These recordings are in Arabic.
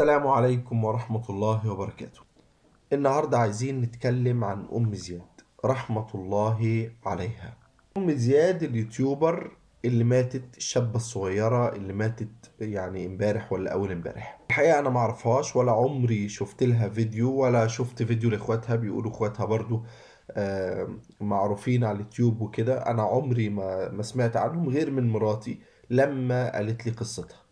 السلام عليكم ورحمة الله وبركاته النهاردة عايزين نتكلم عن أم زياد رحمة الله عليها أم زياد اليوتيوبر اللي ماتت الشابة الصغيرة اللي ماتت يعني امبارح ولا أول امبارح الحقيقة أنا معرفهاش ولا عمري شفت لها فيديو ولا شفت فيديو لإخواتها بيقولوا إخواتها برضو معروفين على اليوتيوب وكده أنا عمري ما, ما سمعت عنهم غير من مراتي لما قالت لي قصتها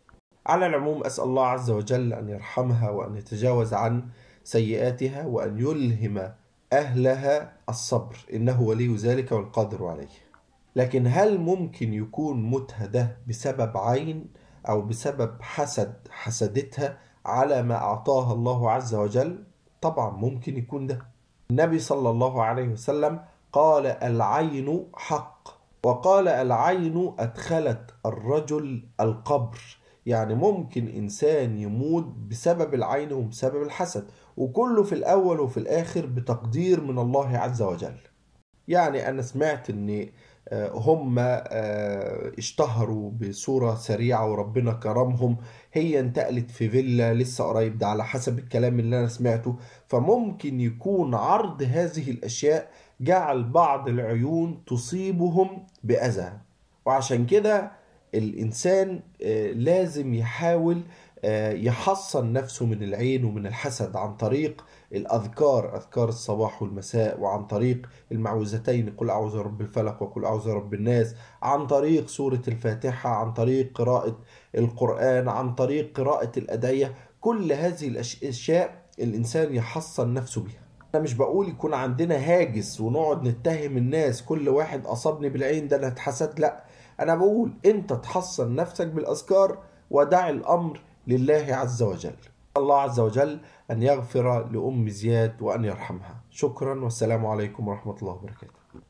على العموم أسأل الله عز وجل أن يرحمها وأن يتجاوز عن سيئاتها وأن يلهم أهلها الصبر إنه ولي ذلك والقادر عليه لكن هل ممكن يكون متها ده بسبب عين أو بسبب حسد حسدتها على ما أعطاها الله عز وجل طبعا ممكن يكون ده النبي صلى الله عليه وسلم قال العين حق وقال العين أدخلت الرجل القبر يعني ممكن إنسان يموت بسبب العين وبسبب الحسد وكله في الأول وفي الآخر بتقدير من الله عز وجل يعني أنا سمعت أن آه، هم آه، اشتهروا بصورة سريعة وربنا كرمهم هي انتقلت في فيلا لسه قريب ده على حسب الكلام اللي أنا سمعته فممكن يكون عرض هذه الأشياء جعل بعض العيون تصيبهم بأذى وعشان كده الانسان آه، لازم يحاول آه، يحصن نفسه من العين ومن الحسد عن طريق الاذكار اذكار الصباح والمساء وعن طريق المعوذتين قل اعوذ برب الفلق وقل اعوذ برب الناس عن طريق سوره الفاتحه عن طريق قراءه القران عن طريق قراءه الادعيه كل هذه الاشياء الانسان يحصن نفسه بها انا مش بقول يكون عندنا هاجس ونقعد نتهم الناس كل واحد اصابني بالعين ده انا اتحسد لا انا بقول انت تحصن نفسك بالاذكار ودع الامر لله عز وجل الله عز وجل ان يغفر لام زياد وان يرحمها شكرا والسلام عليكم ورحمه الله وبركاته